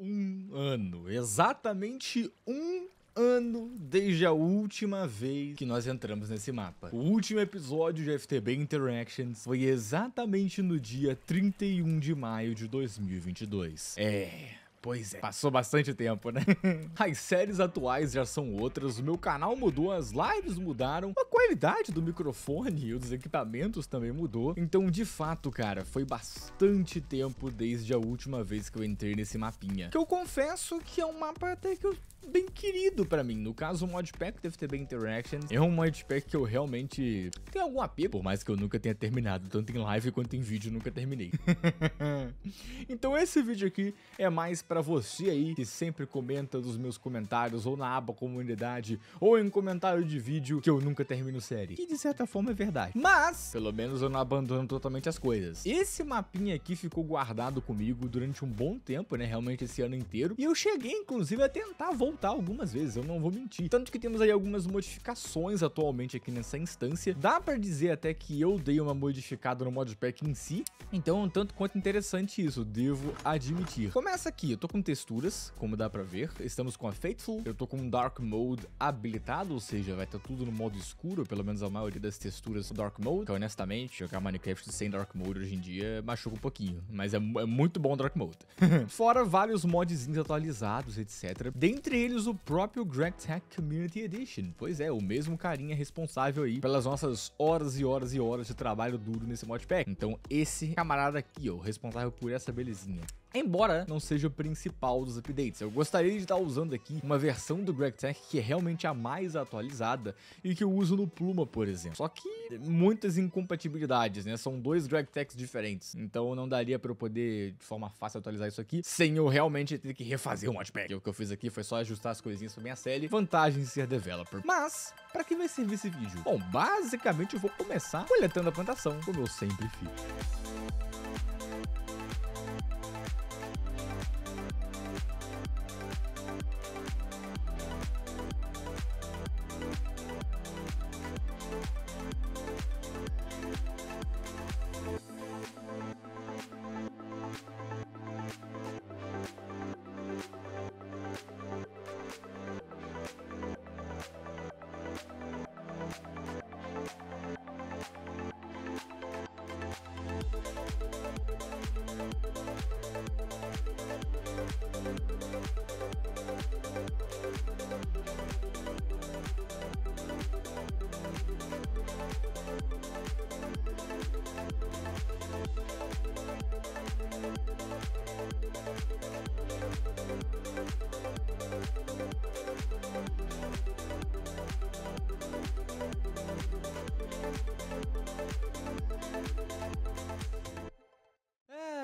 um ano. Exatamente um ano desde a última vez que nós entramos nesse mapa. O último episódio de FTB Interactions foi exatamente no dia 31 de maio de 2022. É, Pois é. Passou bastante tempo, né? As séries atuais já são outras, o meu canal mudou, as lives mudaram, a qualidade do microfone e dos equipamentos também mudou. Então, de fato, cara, foi bastante tempo desde a última vez que eu entrei nesse mapinha. Que eu confesso que é um mapa até que eu bem querido para mim. No caso, o modpack ter bem Interactions é um modpack que eu realmente tenho algum apego, por mais que eu nunca tenha terminado, tanto em live quanto em vídeo, nunca terminei. então esse vídeo aqui é mais para você aí que sempre comenta nos meus comentários ou na aba comunidade ou em comentário de vídeo que eu nunca termino série. Que de certa forma é verdade. Mas, pelo menos eu não abandono totalmente as coisas. Esse mapinha aqui ficou guardado comigo durante um bom tempo, né? Realmente esse ano inteiro. E eu cheguei, inclusive, a tentar voltar voltar algumas vezes, eu não vou mentir. Tanto que temos aí algumas modificações atualmente aqui nessa instância. Dá pra dizer até que eu dei uma modificada no modpack em si, então tanto quanto interessante isso, devo admitir. Começa aqui, eu tô com texturas, como dá pra ver, estamos com a Faithful, eu tô com Dark Mode habilitado, ou seja, vai estar tá tudo no modo escuro, pelo menos a maioria das texturas Dark Mode, que honestamente, jogar Minecraft sem Dark Mode hoje em dia machuca um pouquinho, mas é, é muito bom Dark Mode. Fora vários modzinhos atualizados, etc. Dentre eles, o próprio Greg Tech Community Edition. Pois é, o mesmo carinha responsável aí pelas nossas horas e horas e horas de trabalho duro nesse modpack. Então, esse camarada aqui, ó, responsável por essa belezinha. Embora não seja o principal dos updates, eu gostaria de estar usando aqui uma versão do GregTech que é realmente a mais atualizada e que eu uso no Pluma, por exemplo. Só que muitas incompatibilidades, né? São dois GregTechs diferentes, então não daria para eu poder de forma fácil atualizar isso aqui sem eu realmente ter que refazer o modpack. o que eu fiz aqui foi só ajustar as coisinhas pra minha série. Vantagem de ser developer. Mas, para que vai servir esse vídeo? Bom, basicamente eu vou começar coletando a plantação, como eu sempre fiz.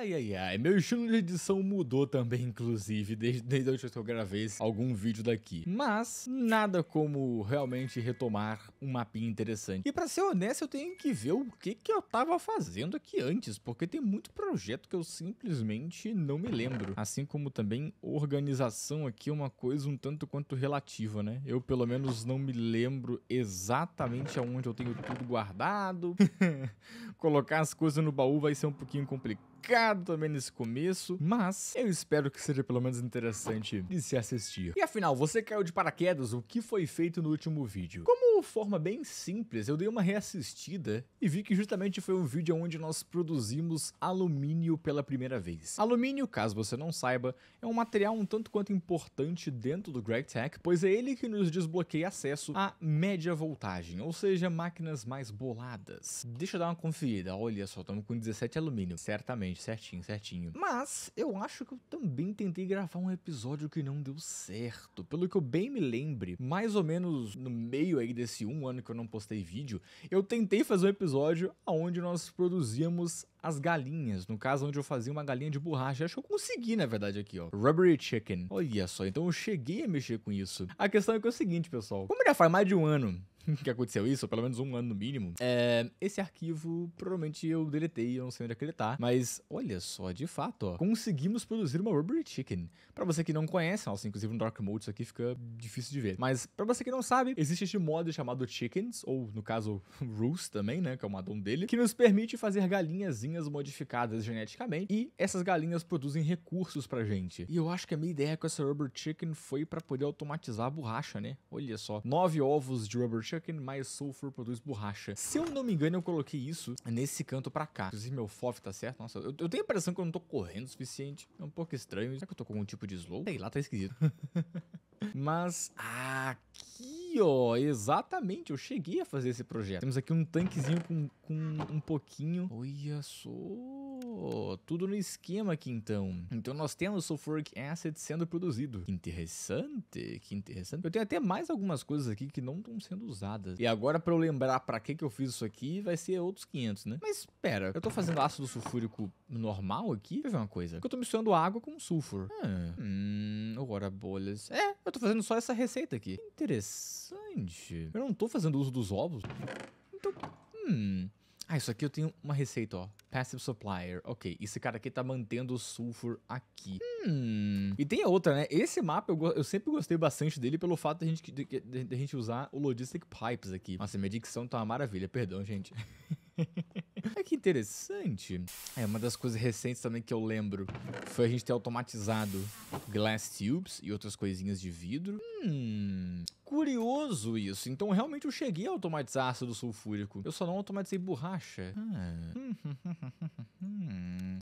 Ai, ai, ai. Meu estilo de edição mudou também, inclusive, desde, desde a última vez que eu gravei algum vídeo daqui. Mas nada como realmente retomar um mapinha interessante. E para ser honesto, eu tenho que ver o que, que eu tava fazendo aqui antes, porque tem muito projeto que eu simplesmente não me lembro. Assim como também organização aqui é uma coisa um tanto quanto relativa, né? Eu pelo menos não me lembro exatamente aonde eu tenho tudo guardado. Colocar as coisas no baú vai ser um pouquinho complicado complicado também nesse começo, mas eu espero que seja pelo menos interessante de se assistir. E afinal, você caiu de paraquedas, o que foi feito no último vídeo? Como uma forma bem simples, eu dei uma reassistida e vi que justamente foi um vídeo onde nós produzimos alumínio pela primeira vez. Alumínio, caso você não saiba, é um material um tanto quanto importante dentro do Greg Tech, pois é ele que nos desbloqueia acesso à média voltagem, ou seja, máquinas mais boladas. Deixa eu dar uma conferida, olha só, estamos com 17 alumínio, certamente, certinho, certinho. Mas eu acho que eu também tentei gravar um episódio que não deu certo, pelo que eu bem me lembre, mais ou menos no meio aí desse esse um ano que eu não postei vídeo, eu tentei fazer um episódio onde nós produzíamos as galinhas, no caso onde eu fazia uma galinha de borracha. Acho que eu consegui, na verdade, aqui, ó. Rubbery Chicken. Olha só, então eu cheguei a mexer com isso. A questão é que é o seguinte, pessoal. Como já faz mais de um ano que aconteceu isso, ou pelo menos um ano no mínimo, é, esse arquivo provavelmente eu deletei, eu não sei onde é que ele tá. Mas olha só, de fato, ó, conseguimos produzir uma Rubber Chicken. Para você que não conhece, nossa, inclusive no Dark Mode isso aqui fica difícil de ver. Mas para você que não sabe, existe este modo chamado Chickens, ou no caso Roos também, né, que é o addon dele, que nos permite fazer galinhazinhas modificadas geneticamente e essas galinhas produzem recursos pra gente. E eu acho que a minha ideia com essa Rubber Chicken foi para poder automatizar a borracha, né? Olha só, nove ovos de Rubber Chicken que mais sulfur produz borracha. Se eu não me engano, eu coloquei isso nesse canto pra cá. Inclusive, meu FOF tá certo. Nossa, eu, eu tenho a impressão que eu não tô correndo o suficiente. É um pouco estranho. Será que eu tô com algum tipo de slow? Sei lá, tá esquisito. Mas, ah, ó. Exatamente, eu cheguei a fazer esse projeto. Temos aqui um tanquezinho com, com um pouquinho. Olha só. Tudo no esquema aqui, então. Então nós temos sulfuric acid sendo produzido. Que interessante, que interessante. Eu tenho até mais algumas coisas aqui que não estão sendo usadas. E agora pra eu lembrar pra que que eu fiz isso aqui, vai ser outros 500, né? Mas pera, eu tô fazendo ácido sulfúrico normal aqui? Deixa eu ver uma coisa. Eu tô misturando água com sulfuro. Ah, hum, agora bolhas. É, eu tô fazendo só essa receita aqui. Interessante Gente, eu não tô fazendo uso dos ovos. Então, hum... Ah, isso aqui eu tenho uma receita, ó. Passive Supplier. Ok, esse cara aqui tá mantendo o sulfur aqui. Hum. E tem a outra, né? Esse mapa eu, eu sempre gostei bastante dele pelo fato da gente, de, de, de, gente usar o Logistic Pipes aqui. Nossa, minha dicção tá uma maravilha. Perdão, gente. é que interessante. É, uma das coisas recentes também que eu lembro foi a gente ter automatizado glass tubes e outras coisinhas de vidro. Hum curioso isso. Então, realmente, eu cheguei a automatizar ácido sulfúrico. Eu só não automatizei borracha. Ah. Hum, hum, hum,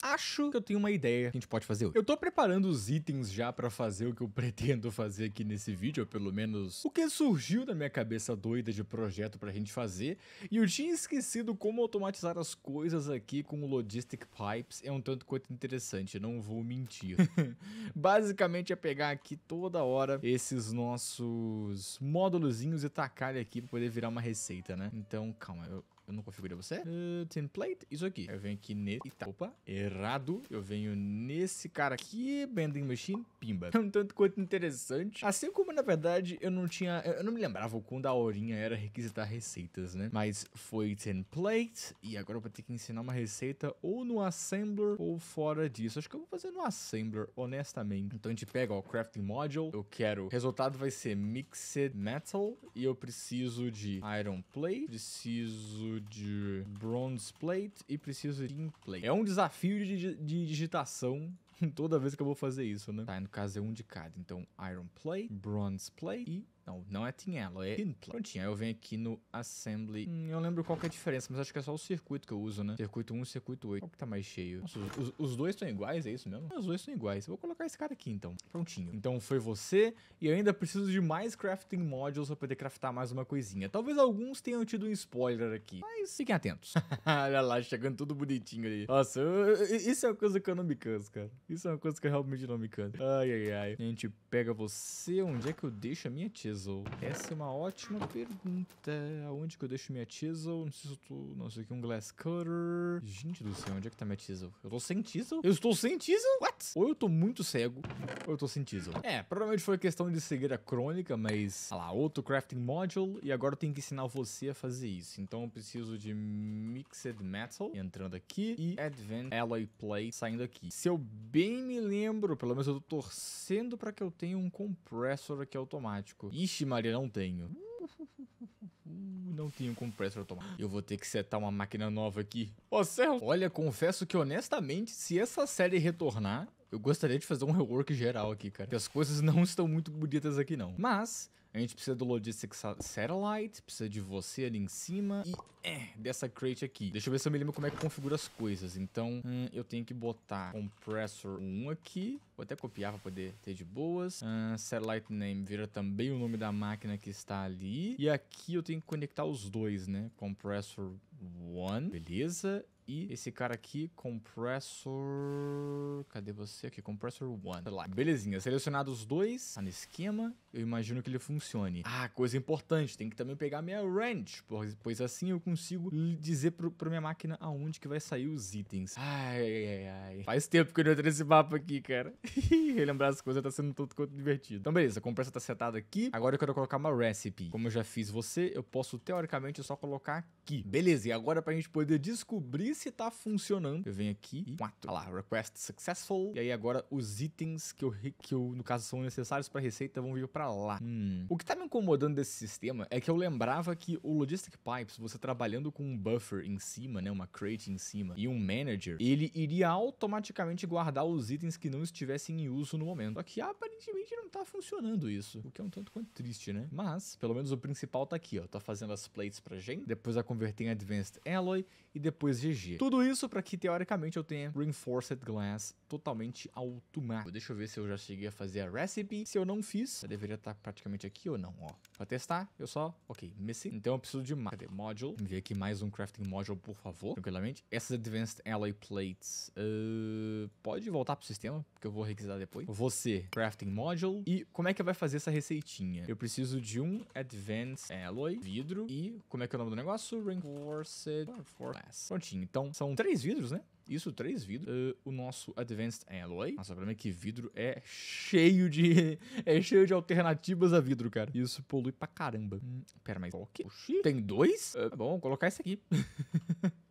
acho que eu tenho uma ideia que a gente pode fazer hoje. Eu tô preparando os itens já pra fazer o que eu pretendo fazer aqui nesse vídeo, ou pelo menos o que surgiu na minha cabeça doida de projeto pra gente fazer, e eu tinha esquecido como automatizar as coisas aqui com o Logistic Pipes, é um tanto quanto interessante, não vou mentir. Basicamente é pegar aqui toda hora esses nossos módulos e tacar ele aqui pra poder virar uma receita, né? Então, calma, eu eu não configurei você. Uh, template, isso aqui. Eu venho aqui nesse... Tá. opa, errado. Eu venho nesse cara aqui, Bending Machine, pimba. É um tanto quanto interessante. Assim como, na verdade, eu não tinha... Eu não me lembrava o quão da horinha era requisitar receitas, né? Mas foi template, e agora eu vou ter que ensinar uma receita ou no Assembler ou fora disso. Acho que eu vou fazer no Assembler, honestamente. Então a gente pega, ó, Crafting Module. Eu quero... Resultado vai ser Mixed Metal, e eu preciso de Iron Plate, preciso de bronze plate e preciso de plate. É um desafio de, de digitação toda vez que eu vou fazer isso, né? Tá, no caso é um de cada. Então, iron plate, bronze plate e não, não é Tinello, é Tintla. Prontinho, aí eu venho aqui no Assembly. Hum, eu lembro qual que é a diferença, mas acho que é só o circuito que eu uso, né? Circuito 1 e circuito 8. Qual que tá mais cheio? Nossa, os, os, dois são iguais, é isso mesmo? Os dois são iguais. Eu vou colocar esse cara aqui, então. Prontinho. Então foi você, e eu ainda preciso de mais crafting modules pra poder craftar mais uma coisinha. Talvez alguns tenham tido um spoiler aqui, mas fiquem atentos. Olha lá, chegando tudo bonitinho ali. Nossa, eu, eu, isso é uma coisa que eu não me canso, cara. Isso é uma coisa que eu realmente não me canso. Ai, ai, ai. A gente pega você. Onde é que eu deixo a minha tia? chisel? Essa é uma ótima pergunta. Onde que eu deixo minha chisel? tô... não sei o que, um glass cutter. Gente do céu, onde é que tá minha chisel? Eu tô sem chisel? Eu estou sem chisel? What? Ou eu tô muito cego, ou eu tô sem chisel. É, provavelmente foi questão de cegueira crônica, mas... Olha lá, outro crafting module. E agora eu tenho que ensinar você a fazer isso. Então eu preciso de mixed metal, entrando aqui. E advanced alloy plate, saindo aqui. Se eu bem me lembro, pelo menos eu tô torcendo pra que eu tenha um compressor aqui automático. E Ixi, Maria, não tenho. Não tenho compressor automático. Eu vou ter que setar uma máquina nova aqui. Ó, oh, céu! Olha, confesso que honestamente, se essa série retornar, eu gostaria de fazer um rework geral aqui, cara. Porque as coisas não estão muito bonitas aqui, não. Mas, a gente precisa do Logistics Satellite, precisa de você ali em cima e é, dessa crate aqui. Deixa eu ver se eu me lembro como é que configura as coisas. Então, hum, eu tenho que botar Compressor 1 aqui. Vou até copiar para poder ter de boas. Hum, satellite Name vira também o nome da máquina que está ali. E aqui eu tenho que conectar os dois, né? Compressor 1, beleza. E esse cara aqui, compressor... Cadê você aqui? Compressor 1. Lá. Belezinha, selecionados dois. Tá no esquema. Eu imagino que ele funcione. Ah, coisa importante. Tem que também pegar minha range, pois assim eu consigo dizer para pra minha máquina aonde que vai sair os itens. Ai, ai, ai. Faz tempo que eu não entrei nesse mapa aqui, cara. Relembrar as coisas tá sendo tudo quanto divertido. Então, beleza. A compressa tá setada aqui. Agora eu quero colocar uma recipe. Como eu já fiz você, eu posso, teoricamente, só colocar aqui. Beleza. E agora pra gente poder descobrir se tá funcionando, eu venho aqui e quatro. Olha lá, request successful. E aí agora os itens que eu, que eu no caso, são necessários pra receita vão vir pra lá. Hum. O que tá me incomodando desse sistema é que eu lembrava que o Logistic Pipes, você trabalhando com um buffer em cima, né, uma crate em cima, e um manager, ele iria automaticamente guardar os itens que não estivessem em uso no momento. Só que aparentemente não tá funcionando isso, o que é um tanto quanto triste, né? Mas, pelo menos o principal tá aqui, ó. Tá fazendo as plates pra gente, depois a converter em Advanced Alloy e depois GG. Tudo isso para que, teoricamente, eu tenha Reinforced Glass totalmente automático. Deixa eu ver se eu já cheguei a fazer a recipe. Se eu não fiz, eu deveria estar tá praticamente aqui ou não, ó. Pra testar, eu só... Ok, missing. Então eu preciso de... Cadê? Module. Enviei aqui mais um crafting module, por favor. Tranquilamente. Essas Advanced Alloy Plates... Uh, pode voltar pro sistema, porque eu vou requisitar depois. Você, crafting module. E como é que vai fazer essa receitinha? Eu preciso de um Advanced Alloy, vidro. E como é que é o nome do negócio? Reinforced... glass Prontinho. Então, são três vidros, né? Isso, três vidros. Uh, o nosso Advanced Alloy. Nossa, o problema é que vidro é cheio de... é cheio de alternativas a vidro, cara. Isso polui pra caramba. Hum, pera, mas... Okay. Oxi, tem dois? Uh, bom, vou colocar esse aqui.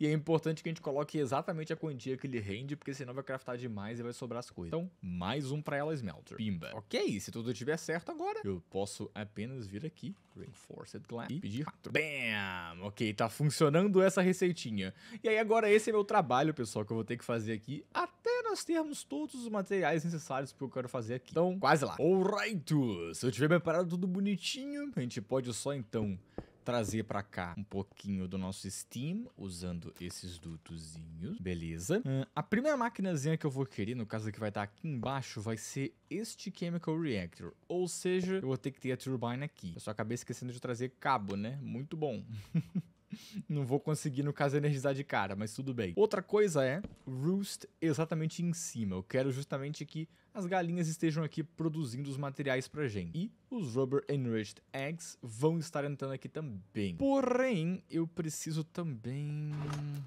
E é importante que a gente coloque exatamente a quantia que ele rende, porque senão vai craftar demais e vai sobrar as coisas. Então, mais um pra ela Smelter. Pimba. Ok, se tudo estiver certo agora, eu posso apenas vir aqui, Reinforced Glass, e pedir 4. Bam! Ok, tá funcionando essa receitinha. E aí agora esse é meu trabalho, pessoal, que eu vou ter que fazer aqui até nós termos todos os materiais necessários que eu quero fazer aqui. Então, quase lá. Alright! Se eu tiver preparado tudo bonitinho, a gente pode só então trazer para cá um pouquinho do nosso Steam, usando esses dutozinhos, beleza? Uh, a primeira maquinazinha que eu vou querer, no caso que vai estar tá aqui embaixo, vai ser este Chemical Reactor, ou seja, eu vou ter que ter a turbine aqui. Eu só acabei esquecendo de trazer cabo, né? Muito bom. não vou conseguir, no caso, energizar de cara, mas tudo bem. Outra coisa é roost exatamente em cima. Eu quero justamente que as galinhas estejam aqui produzindo os materiais pra gente. E os Rubber Enriched Eggs vão estar entrando aqui também. Porém, eu preciso também...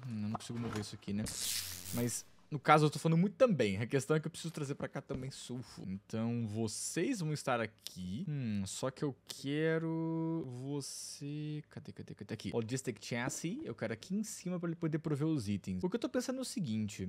Hum, não consigo mover isso aqui, né? Mas no caso, eu tô falando muito também. A questão é que eu preciso trazer para cá também sulfo. Então, vocês vão estar aqui. Hum, só que eu quero você... Cadê, cadê, cadê? Aqui. Logistic Chassis. É eu quero aqui em cima para ele poder prover os itens. O que eu tô pensando é o seguinte.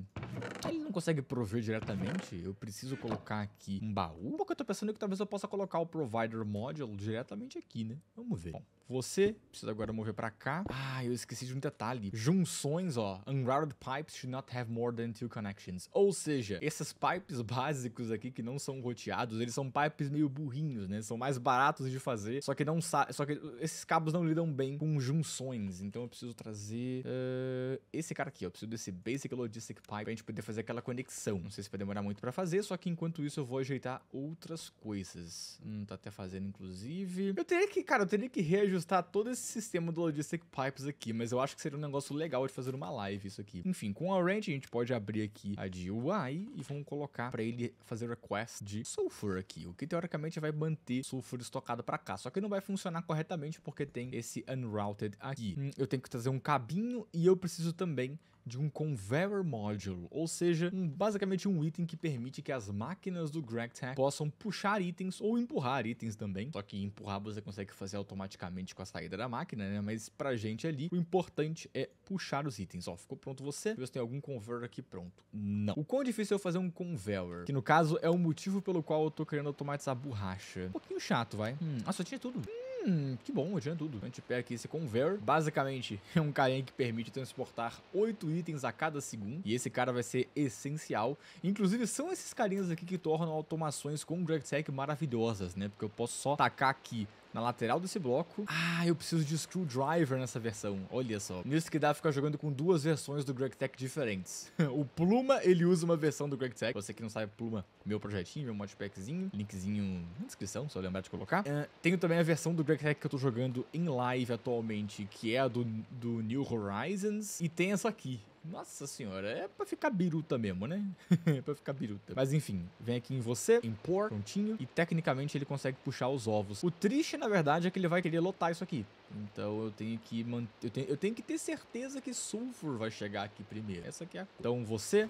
Ele não consegue prover diretamente. Eu preciso colocar aqui um baú. O que eu tô pensando é que talvez eu possa colocar o Provider Module diretamente aqui, né? Vamos ver. Bom, você precisa agora mover para cá. Ah, eu esqueci de um detalhe. Junções, ó. Unrouted pipes should not have more than two connections. Ou seja, esses pipes básicos aqui que não são roteados, eles são pipes meio burrinhos, né? São mais baratos de fazer, só que não só que esses cabos não lidam bem com junções. Então eu preciso trazer uh, esse cara aqui, eu preciso desse basic logistic pipe pra gente poder fazer aquela conexão. Não sei se vai demorar muito para fazer, só que enquanto isso eu vou ajeitar outras coisas. Hum, tá até fazendo inclusive. Eu teria que, cara, eu teria que reajustar todo esse sistema do logistic pipes aqui, mas eu acho que seria um negócio legal de fazer uma live isso aqui. Enfim, com a range a gente pode abrir abrir aqui a de UI e vamos colocar para ele fazer request de sulfur aqui, o que teoricamente vai manter sulfur estocado para cá, só que não vai funcionar corretamente porque tem esse unrouted aqui. Hum, eu tenho que trazer um cabinho e eu preciso também de um Conveyor Module, ou seja, um, basicamente um item que permite que as máquinas do GregTech possam puxar itens ou empurrar itens também. Só que empurrar você consegue fazer automaticamente com a saída da máquina, né? Mas pra gente ali, o importante é puxar os itens. Ó, ficou pronto você? se tem algum Conveyor aqui pronto? Não. O quão difícil é eu fazer um Conveyor, que no caso é o motivo pelo qual eu tô querendo automatizar borracha. Um pouquinho chato, vai. Hum, ah, só tinha tudo. Hum. Hum, que bom, eu tinha tudo. A gente pega aqui esse conveyor. Basicamente, é um carinha que permite transportar 8 itens a cada segundo. E esse cara vai ser essencial. Inclusive, são esses carinhas aqui que tornam automações com o DragTech maravilhosas, né? Porque eu posso só tacar aqui na lateral desse bloco. Ah, eu preciso de screwdriver nessa versão. Olha só. Nisso que dá ficar jogando com duas versões do Greg Tech diferentes. o Pluma, ele usa uma versão do Greg Tech. Você que não sabe Pluma, meu projetinho, meu modpackzinho, linkzinho na descrição, só lembrar de colocar. Uh, tenho também a versão do Greg Tech que eu tô jogando em live atualmente, que é a do, do New Horizons. E tem essa aqui. Nossa senhora, é pra ficar biruta mesmo, né? é pra ficar biruta. Mas enfim, vem aqui em você, em por, prontinho, e tecnicamente ele consegue puxar os ovos. O triste, na verdade, é que ele vai querer lotar isso aqui. Então eu tenho que manter. Eu tenho, eu tenho que ter certeza que Sulfur vai chegar aqui primeiro. Essa aqui é a Então você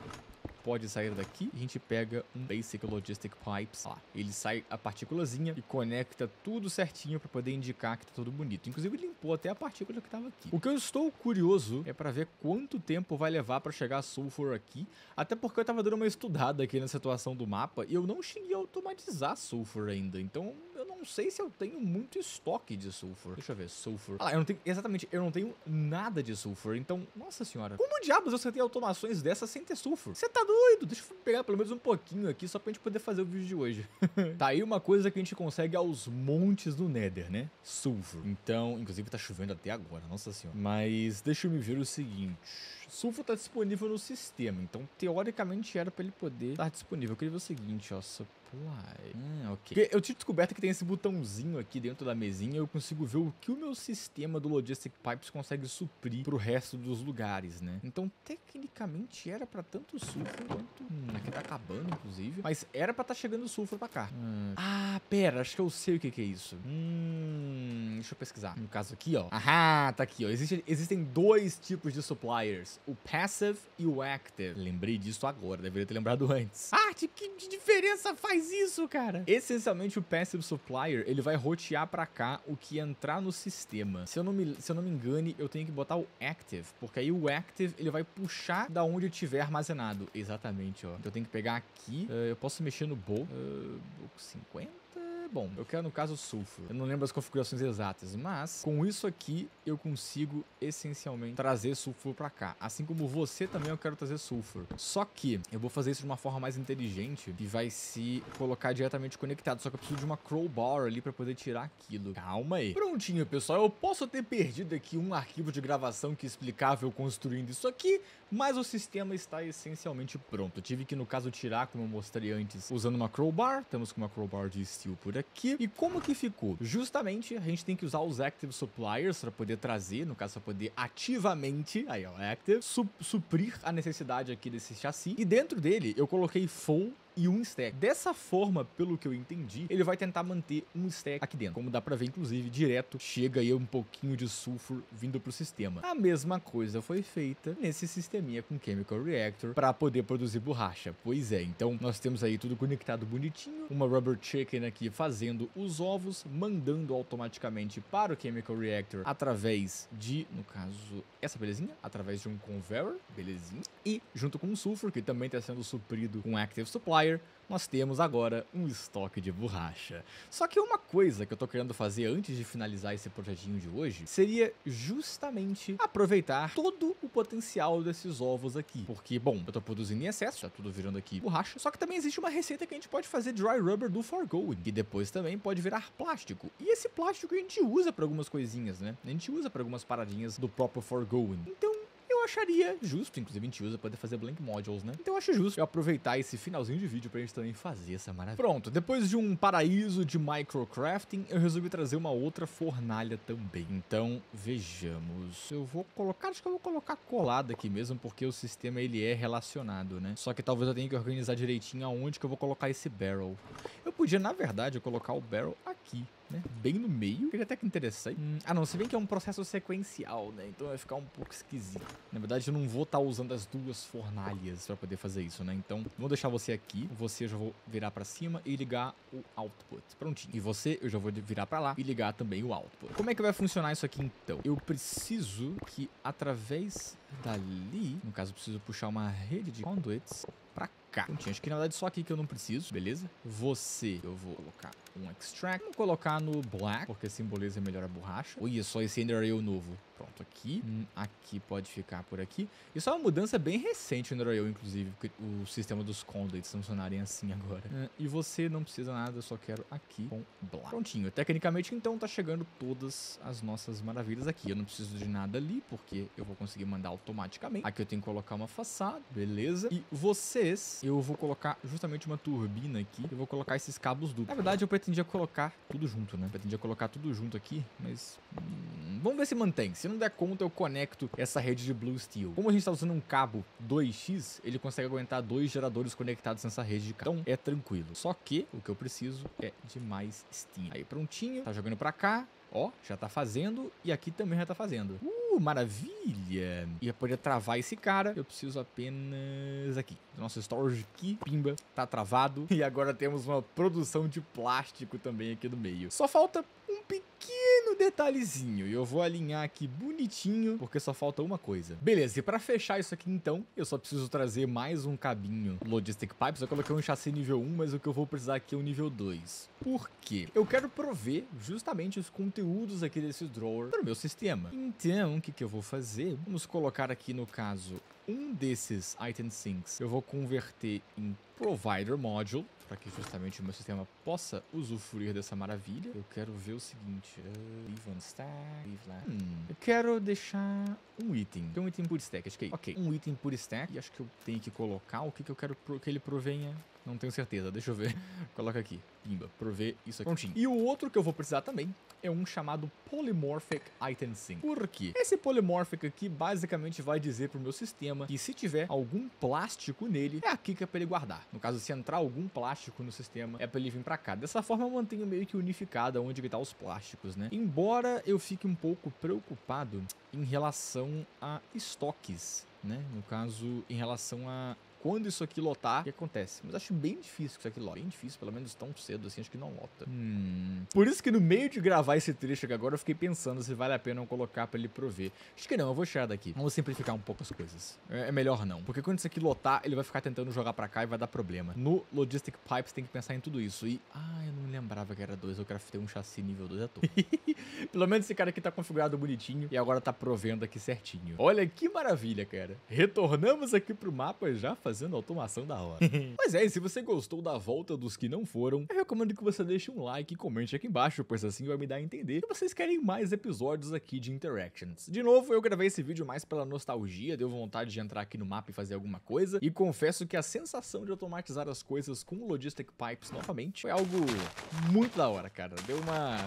pode sair daqui. a gente pega um Basic Logistic Pipes. Ó, ele sai a partículazinha e conecta tudo certinho para poder indicar que tá tudo bonito. Inclusive, limpou até a partícula que tava aqui. O que eu estou curioso é para ver quanto tempo vai levar para chegar a Sulfur aqui. Até porque eu tava dando uma estudada aqui na situação do mapa e eu não cheguei a automatizar Sulfur ainda. Então, eu não sei se eu tenho muito estoque de sulfur. Deixa eu ver, sulfur. Ah, eu não tenho, exatamente, eu não tenho nada de sulfur. Então, nossa senhora, como diabos você tem automações dessas sem ter sulfur? Você tá doido? Deixa eu pegar pelo menos um pouquinho aqui, só pra gente poder fazer o vídeo de hoje. tá aí uma coisa que a gente consegue aos montes do Nether, né? Sulfur. Então, inclusive tá chovendo até agora, nossa senhora. Mas deixa eu me ver o seguinte... Sulfur está disponível no sistema, então teoricamente era para ele poder estar tá disponível. Eu queria ver o seguinte, ó, supply. Hum, ok. Porque eu tinha descoberto que tem esse botãozinho aqui dentro da mesinha, eu consigo ver o que o meu sistema do Logistic Pipes consegue suprir para o resto dos lugares, né? Então, tecnicamente era para tanto sulfur quanto... Hum, aqui é tá acabando, inclusive. Mas era para estar tá chegando sulfur para cá. Hum. Ah, pera, acho que eu sei o que, que é isso. Hum, deixa eu pesquisar. No caso aqui, ó. Ahá, tá aqui, ó. Existe, existem dois tipos de suppliers o passive e o active. Lembrei disso agora, deveria ter lembrado antes. Arte, que diferença faz isso, cara? Essencialmente, o passive supplier, ele vai rotear para cá o que entrar no sistema. Se eu, não me, se eu não me engane, eu tenho que botar o active, porque aí o active, ele vai puxar da onde eu tiver armazenado. Exatamente, ó. Então eu tenho que pegar aqui, uh, eu posso mexer no bol uh, 50? é bom. Eu quero, no caso, sulfuro. Eu não lembro as configurações exatas, mas com isso aqui eu consigo essencialmente trazer sulfuro para cá. Assim como você também eu quero trazer sulfuro. Só que eu vou fazer isso de uma forma mais inteligente e vai se colocar diretamente conectado. Só que eu preciso de uma crowbar ali para poder tirar aquilo. Calma aí. Prontinho, pessoal. Eu posso ter perdido aqui um arquivo de gravação que é explicava eu construindo isso aqui, mas o sistema está essencialmente pronto. Eu tive que, no caso, tirar, como eu mostrei antes, usando uma crowbar. Estamos com uma crowbar de steel por aqui. E como que ficou? Justamente, a gente tem que usar os active suppliers para poder trazer, no caso, para poder ativamente, aí ó, active, su suprir a necessidade aqui desse chassi. E dentro dele, eu coloquei full e um stack. Dessa forma, pelo que eu entendi, ele vai tentar manter um stack aqui dentro. Como dá pra ver, inclusive, direto chega aí um pouquinho de sulfur vindo pro sistema. A mesma coisa foi feita nesse sisteminha com Chemical Reactor para poder produzir borracha. Pois é, então nós temos aí tudo conectado bonitinho, uma Rubber Chicken aqui fazendo os ovos, mandando automaticamente para o Chemical Reactor através de, no caso, essa belezinha, através de um conveyor, belezinha, e junto com o sulfur, que também está sendo suprido com Active Supply, Fire, nós temos agora um estoque de borracha. Só que uma coisa que eu tô querendo fazer antes de finalizar esse projetinho de hoje seria justamente aproveitar todo o potencial desses ovos aqui. Porque, bom, eu tô produzindo em excesso, tá tudo virando aqui borracha, só que também existe uma receita que a gente pode fazer dry rubber do foregoing, que depois também pode virar plástico. E esse plástico a gente usa para algumas coisinhas, né? A gente usa para algumas paradinhas do próprio foregoing. Então acharia justo, inclusive a gente usa poder fazer blank modules, né? Então eu acho justo eu aproveitar esse finalzinho de vídeo pra gente também fazer essa maravilha. Pronto, depois de um paraíso de microcrafting, eu resolvi trazer uma outra fornalha também. Então, vejamos. Eu vou colocar, acho que eu vou colocar colada aqui mesmo, porque o sistema ele é relacionado, né? Só que talvez eu tenha que organizar direitinho aonde que eu vou colocar esse barrel podia, na verdade, colocar o barrel aqui, né? Bem no meio. Seria até que interessante. Hum, ah, não. Se bem que é um processo sequencial, né? Então vai ficar um pouco esquisito. Na verdade, eu não vou estar tá usando as duas fornalhas pra poder fazer isso, né? Então, vou deixar você aqui. Você eu já vou virar pra cima e ligar o output. Prontinho. E você, eu já vou virar pra lá e ligar também o output. Como é que vai funcionar isso aqui, então? Eu preciso que, através dali... No caso, eu preciso puxar uma rede de conduits pra cá Prontinho, acho que na verdade só aqui que eu não preciso, beleza? Você, eu vou colocar um extract. Vou colocar no black, porque simboliza melhor a borracha. Olha só esse Ender Ale novo. Pronto, aqui. Hum, aqui pode ficar por aqui. Isso é uma mudança bem recente no Royal, inclusive, porque o sistema dos Conduits funcionarem assim agora. É, e você não precisa nada, eu só quero aqui com Blá. Prontinho. Tecnicamente, então, tá chegando todas as nossas maravilhas aqui. Eu não preciso de nada ali, porque eu vou conseguir mandar automaticamente. Aqui eu tenho que colocar uma façada, beleza. E vocês, eu vou colocar justamente uma turbina aqui. Eu vou colocar esses cabos duplos. Na verdade, eu pretendia colocar tudo junto, né? pretendia colocar tudo junto aqui, mas... Hum, vamos ver se mantém. Se se não der conta, eu conecto essa rede de Blue Steel. Como a gente está usando um cabo 2x, ele consegue aguentar dois geradores conectados nessa rede de cabo. Então, é tranquilo. Só que o que eu preciso é de mais steel. Aí, prontinho. Tá jogando para cá. Ó, já tá fazendo. E aqui também já tá fazendo. Uh, maravilha! E eu poder travar esse cara. Eu preciso apenas aqui. Nosso storage aqui, pimba, tá travado. E agora temos uma produção de plástico também aqui no meio. Só falta pequeno detalhezinho. E eu vou alinhar aqui bonitinho, porque só falta uma coisa. Beleza, e pra fechar isso aqui então, eu só preciso trazer mais um cabinho Logistic Pipes. Eu coloquei um chassi nível 1, mas o que eu vou precisar aqui é o um nível 2. Por quê? Eu quero prover justamente os conteúdos aqui desse drawer para o meu sistema. Então, o que, que eu vou fazer? Vamos colocar aqui, no caso, um desses item sinks eu vou converter em provider module para que justamente o meu sistema possa usufruir dessa maravilha. Eu quero ver o seguinte. Uh, leave one stack, leave lá. Hum, eu quero deixar um item. Tem um item por stack, acho que é Ok, um item por stack. E acho que eu tenho que colocar o que, que eu quero que ele provenha não tenho certeza, deixa eu ver. Coloca aqui, pimba, prover isso aqui. Prontinho. E o outro que eu vou precisar também é um chamado Polymorphic Item Sync. Por quê? Esse Polymorphic aqui basicamente vai dizer pro meu sistema que se tiver algum plástico nele, é aqui que é pra ele guardar. No caso, se entrar algum plástico no sistema, é pra ele vir pra cá. Dessa forma eu mantenho meio que unificada onde que tá os plásticos, né? Embora eu fique um pouco preocupado em relação a estoques. Né? No caso, em relação a quando isso aqui lotar, o que acontece? Mas acho bem difícil que isso aqui lote. Bem difícil, pelo menos tão cedo assim, acho que não lota. Hum. Por isso que no meio de gravar esse trecho aqui agora, eu fiquei pensando se vale a pena eu colocar pra ele prover. Acho que não, eu vou tirar daqui. Vamos simplificar um pouco as coisas. É, é melhor não. Porque quando isso aqui lotar, ele vai ficar tentando jogar pra cá e vai dar problema. No Logistic Pipes tem que pensar em tudo isso. E, ah, eu não lembrava que era dois. eu craftei um chassi nível 2 à toa. pelo menos esse cara aqui tá configurado bonitinho e agora tá provendo aqui certinho. Olha que maravilha, cara. Retornamos aqui pro mapa já fazendo fazendo automação da hora. Mas é, se você gostou da volta dos que não foram, eu recomendo que você deixe um like e comente aqui embaixo, pois assim vai me dar a entender que vocês querem mais episódios aqui de Interactions. De novo, eu gravei esse vídeo mais pela nostalgia, deu vontade de entrar aqui no mapa e fazer alguma coisa, e confesso que a sensação de automatizar as coisas com o Logistic Pipes novamente foi algo muito da hora, cara. Deu uma...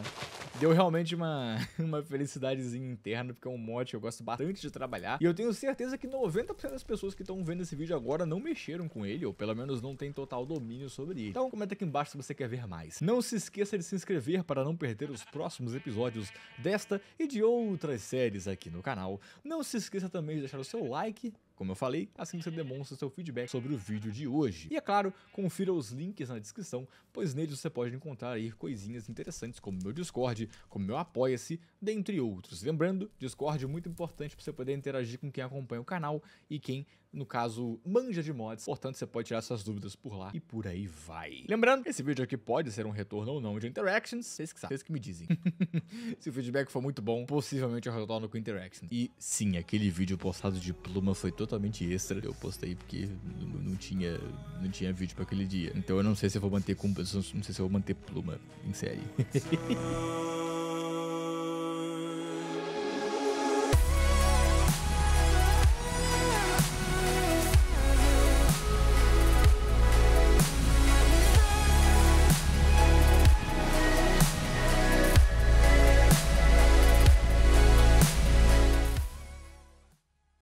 Deu realmente uma, uma felicidadezinha interna, porque é um mote que eu gosto bastante de trabalhar, e eu tenho certeza que 90% das pessoas que estão vendo esse vídeo agora não não mexeram com ele, ou pelo menos não tem total domínio sobre ele. Então comenta aqui embaixo se você quer ver mais. Não se esqueça de se inscrever para não perder os próximos episódios desta e de outras séries aqui no canal. Não se esqueça também de deixar o seu like como eu falei, assim você demonstra seu feedback sobre o vídeo de hoje. E é claro, confira os links na descrição, pois neles você pode encontrar aí coisinhas interessantes como meu Discord, como meu Apoia-se, dentre outros. Lembrando, Discord é muito importante para você poder interagir com quem acompanha o canal e quem, no caso, manja de mods. Portanto, você pode tirar suas dúvidas por lá e por aí vai. Lembrando, esse vídeo aqui pode ser um retorno ou não de interactions, vocês que sabem, vocês que me dizem. Se o feedback for muito bom, possivelmente eu retorno com interactions. E sim, aquele vídeo postado de pluma foi todo totalmente extra. Eu postei porque não tinha, não tinha vídeo para aquele dia. Então eu não sei se eu vou manter com, não sei se eu vou manter pluma em série.